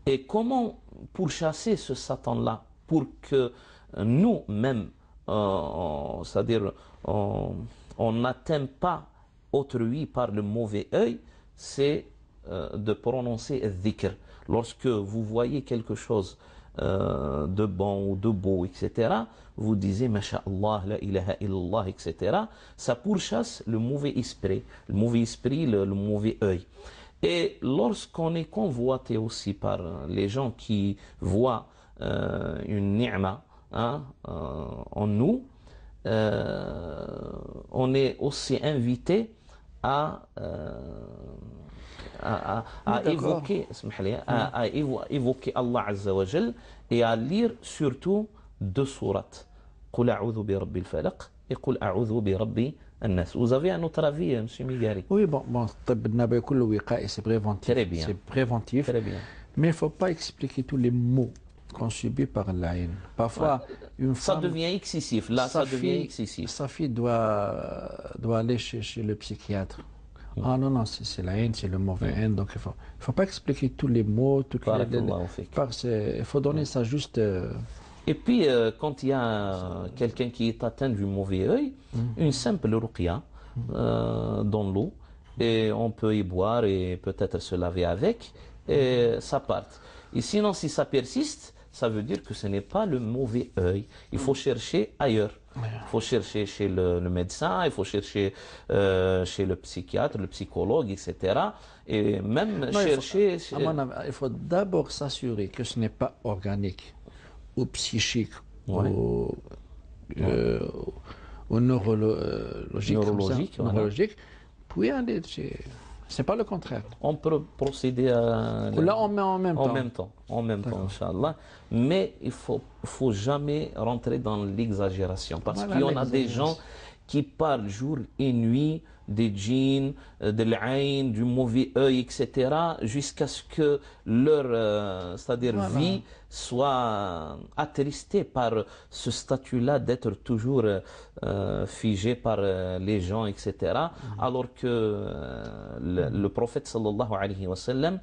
Et comment pourchasser ce Satan-là pour que nous-mêmes, euh, euh, c'est-à-dire euh, on n'atteint pas autrui par le mauvais œil, c'est de prononcer dhikr. Lorsque vous voyez quelque chose de bon ou de beau, etc., vous disiez Masha'Allah, la ilaha illallah, etc., ça pourchasse le mauvais esprit, le mauvais esprit, le, le mauvais œil. Et lorsqu'on est convoité aussi par euh, les gens qui voient euh, une ni'ma hein, euh, en nous, euh, on est aussi invité à, euh, à, à, à évoquer, à, hmm. évoquer Allah Azza wa et à lire surtout deux sourates. قل أعوذ برب » et a'udhu أعوذ برب الناس Vous avez un autre avis, M. Migari Oui, bon, bon c'est préventif. Très bien. C'est préventif. Mais il ne faut pas expliquer tous les mots qu'on subit par la haine. Parfois, une femme... Ça devient excessif. Là, ça fille, devient excessif. Sa fille doit, doit aller chez, le psychiatre. Mm. Ah non, non, c'est la haine, c'est le mauvais mm. haine. Donc, il ne faut, faut pas expliquer tous les mots, toutes les... Par, il faut donner ça juste... Euh, et puis, euh, quand il y a quelqu'un qui est atteint du mauvais œil, mm. une simple ruqya mm. euh, dans l'eau, et on peut y boire et peut-être se laver avec, et ça part. Et sinon, si ça persiste, ça veut dire que ce n'est pas le mauvais œil. Il faut chercher ailleurs. Il faut chercher chez le, médecin, il faut chercher euh, chez le psychiatre, le psychologue, etc. Et même chercher... il faut d'abord s'assurer que ce n'est pas organique psychique, ou au, euh, neurologique, puis un hein, c'est pas le contraire. On peut procéder à. Là, on met en même en temps. Même temps. En même temps, Inch'Allah. Mais il faut, faut jamais rentrer dans l'exagération. Parce qu'il y en a des gens qui parlent jour et nuit des djinns, euh, de l'ain, du mauvais œil, etc., jusqu'à ce que leur euh, cest vie soit attristée par ce statut-là d'être toujours euh, figé par les gens, etc., mhm. alors que le, prophète sallallahu alayhi wa sallam,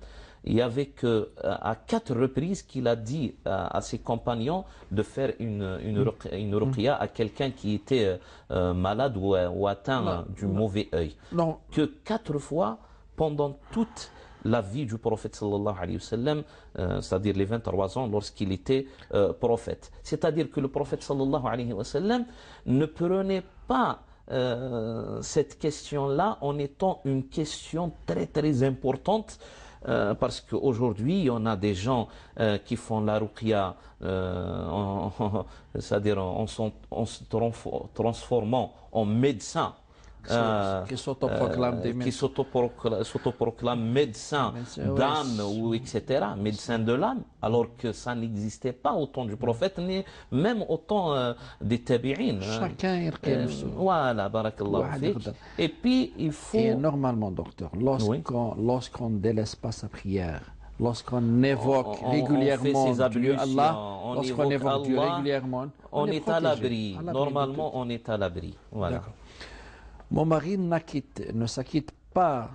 il y avait que euh, à quatre reprises qu'il a dit euh, à, ses compagnons de faire une, une, mm. mm. à quelqu'un qui était euh, malade ou, atteint du mauvais œil. Non. Que quatre fois pendant toute la vie du prophète sallallahu alayhi wa c'est-à-dire les 23 ans lorsqu'il était prophète. C'est-à-dire que le prophète sallallahu alayhi wa ne prenait pas cette question-là en étant une question très très importante euh, parce qu'aujourd'hui, on a des gens euh, qui font la ruqya, euh, c'est-à-dire en, se transformant en médecin euh, qui s'autoproclament euh, d'âme ou etc. médecin de l'âme, alors que ça n'existait pas au temps du prophète ni même au temps euh, des tabi'in. Hein. Chacun est euh, Voilà, Et puis il faut. Et normalement, docteur, lorsqu'on ne délaisse pas sa prière lorsqu'on évoque régulièrement Dieu Allah, lorsqu'on évoque, Allah, on, est, est, à l'abri. Normalement, on est à l'abri. Voilà. Mon mari ne s'acquitte pas,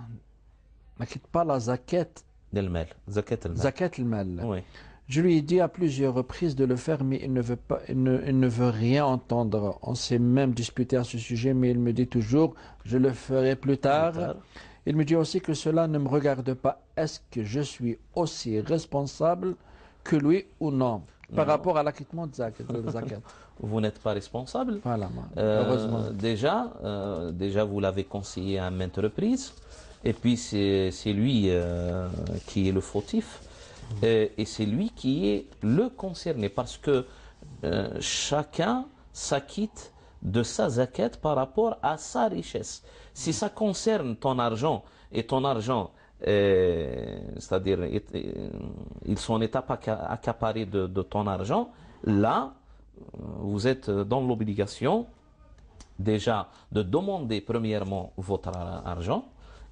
n'acquitte pas la zaquette. Je lui ai dit à plusieurs reprises de le faire, mais il ne veut pas, il ne, veut rien entendre. On s'est même disputé à ce sujet, mais il me dit toujours, je le ferai plus tard. Il me dit aussi que cela ne me regarde pas. Est-ce que je suis aussi responsable que lui ou non par rapport à l'acquittement de zakat vous n'êtes pas responsable. Voilà, euh, déjà, euh, déjà, vous l'avez conseillé à maintes reprises. Et puis, c'est lui euh, qui est le fautif. Mmh. Et, c'est lui qui est le concerné. Parce que chacun s'acquitte de sa zaquette par rapport à sa richesse. Si ça concerne ton argent et ton argent c'est-à-dire ils sont en étape accaparée de, de ton argent, là, euh, vous êtes dans l'obligation déjà de demander premièrement votre argent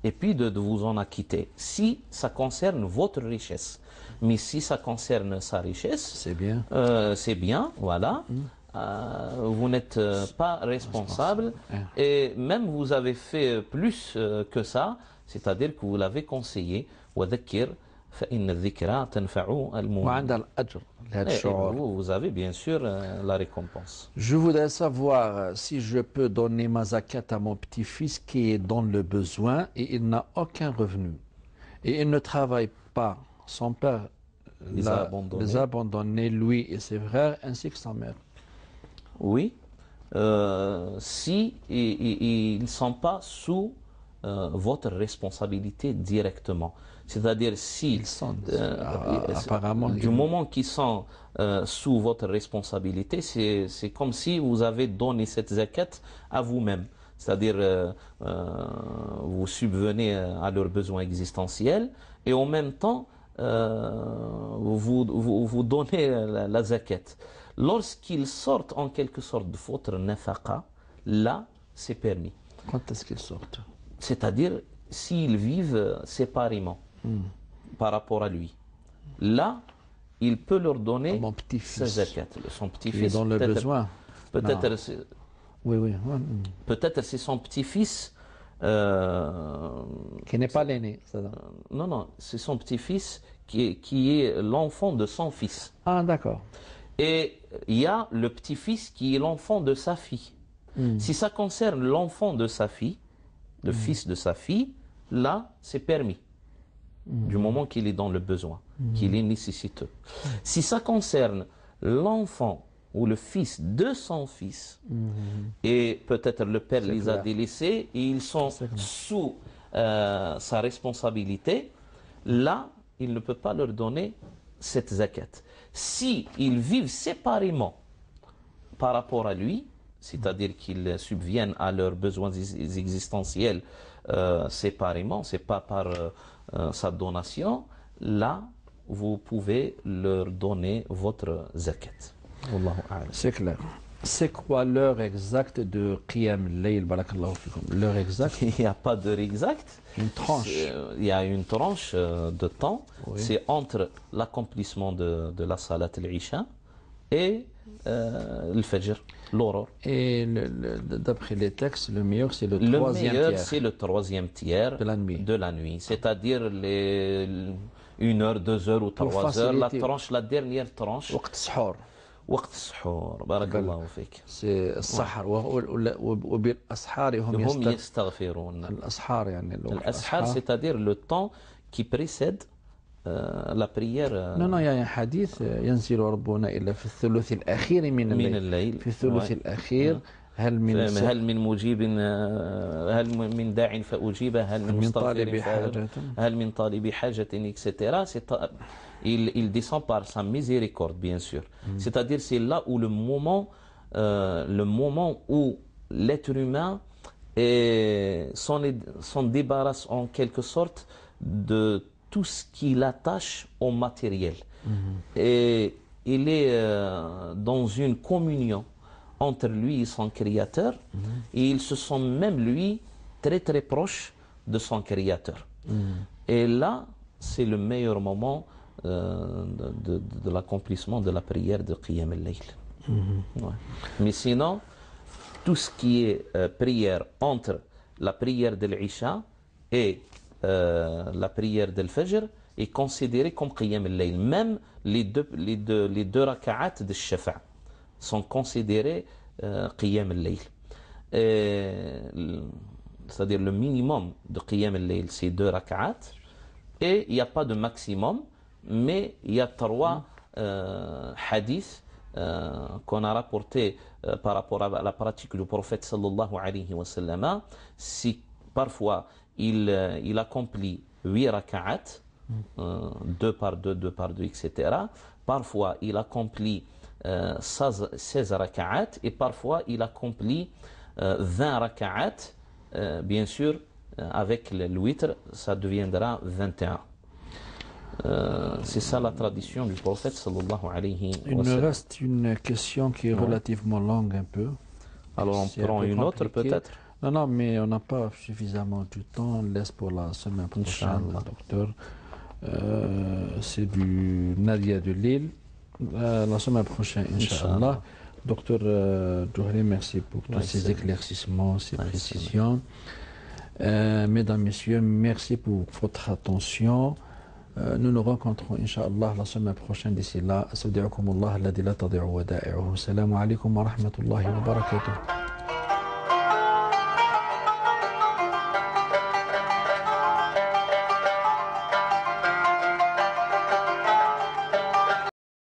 et puis de, vous en acquitter. Si ça concerne votre richesse, mais si ça concerne sa richesse, c'est bien. Euh, c'est bien, voilà. Mmh. Euh, vous n'êtes pas responsable hein. et même vous avez fait plus que ça, c'est-à-dire que vous l'avez conseillé. Vous, avez bien sûr euh, la récompense. Je voudrais savoir euh, si je peux donner ma zakat à mon petit-fils qui est dans le besoin et il n'a aucun revenu. Et il ne travaille pas. Son père les, a, abandonnés, lui et ses frères, ainsi que sa mère. Oui. Euh, si ils ne sont pas sous votre responsabilité directement. C'est-à-dire, s'ils sont, ah, euh, apparemment, du moment qu'ils sont euh, sous votre responsabilité, c'est comme si vous avez donné cette zakat à vous-même. C'est-à-dire, euh, vous subvenez à leurs besoins existentiels et en même temps, vous, vous, donnez la, zakat. Lorsqu'ils sortent en quelque sorte de votre nafaqa, là, c'est permis. Quand est-ce qu'ils sortent C'est-à-dire, s'ils vivent séparément. Hmm. par rapport à lui. Là, il peut leur donner Mon petit Sa son petit-fils. dans le peut besoin. Peut-être oui, oui. peut-être c'est son petit-fils. Euh, qui n'est pas l'aîné. Euh, non, non, c'est son petit-fils qui est, l'enfant de son fils. Ah, d'accord. Et il y a le petit-fils qui est l'enfant de sa fille. Hmm. Si ça concerne l'enfant de sa fille, le hmm. fils de sa fille, là, c'est permis. Mm. du moment qu'il est dans le besoin, mm. qu'il est nécessiteux. Si ça concerne l'enfant ou le fils de son fils, mm. et peut-être le père les a délaissés, et ils sont sous euh, sa responsabilité, là, il ne peut pas leur donner cette zakat. Si vivent séparément par rapport à lui, c'est-à-dire qu'ils subviennent à leurs besoins existentiels euh, séparément, c'est pas par euh, euh, sa donation, là, vous pouvez leur donner votre zakat. C'est clair. C'est quoi l'heure exacte de Qiyam Layl L'heure exacte Il n'y a pas d'heure exacte. Une tranche. Il y a une tranche de temps. C'est entre l'accomplissement de, la Salat al-Isha et le Fajr l'aurore. Et d'après les textes, le meilleur, c'est le, le troisième meilleur, tiers. Le meilleur, c'est le troisième tiers de la nuit. De la nuit. C'est-à-dire les une heure, deux heures ou trois heures, la tranche, la dernière tranche. وقت السحور. وقت السحور بارك الله فيك السحر وبالاسحار هم, هم يستغفرون الاسحار يعني الاسحار سيتادير لو طون كي بريسيد آه، لا بريير نو نو يعني حديث ينزل ربنا الا في الثلث الاخير من الليل, من الليل. في الثلث واي. الاخير هل من هل من مجيب هل من داع فاجيب هل من, من طالب حاجه هل من طالب حاجه اكسترا il il descend par sa miséricorde bien sûr mm. c'est-à-dire c'est là où le moment euh, le moment où l'être humain s'en débarrasse en quelque sorte de tout ce qu'il attache au matériel. Mhm. Et il est euh, dans une communion entre lui et son créateur, mhm. et il se sent même, lui, très très proche de son créateur. Mhm. Et là, c'est le meilleur moment euh, de, l'accomplissement de la prière de Qiyam al-Layl. Mais sinon, tout ce qui est euh, prière entre la prière de l'Isha et euh, la prière de fajr est considérée comme Qiyam al-Layl. Même les deux, les deux, les raka'at de Shafa sont considérés euh, Qiyam al-Layl. C'est-à-dire le minimum de Qiyam al-Layl, c'est deux raka'at. Et il n'y a pas de maximum, mais il y a trois euh, hadith hadiths euh, qu'on a rapporté par rapport à la pratique du prophète sallallahu alayhi wa sallam, si parfois euh, il, accomplit 8 raka'at, 2 euh, par 2 2 par 2 etc. Parfois, il accomplit 16 euh, raka'at et parfois, il accomplit 20 raka'at. bien sûr, avec le l'huître, ça deviendra 21. C'est ça la tradition du prophète Il nous reste une question qui est relativement longue un peu. Alors on prend une autre peut-être non, non, mais on n'a pas suffisamment du temps. On laisse pour la semaine prochaine, docteur. Euh, c'est du Nadia de Lille. Euh, la semaine prochaine, Inch'Allah. Docteur euh, merci pour tous ces éclaircissements, ces précisions. Euh, mesdames, Messieurs, merci pour votre attention. nous nous rencontrons, Inch'Allah, la semaine prochaine d'ici là. Assalamu alaikum wa rahmatullahi wa barakatuh.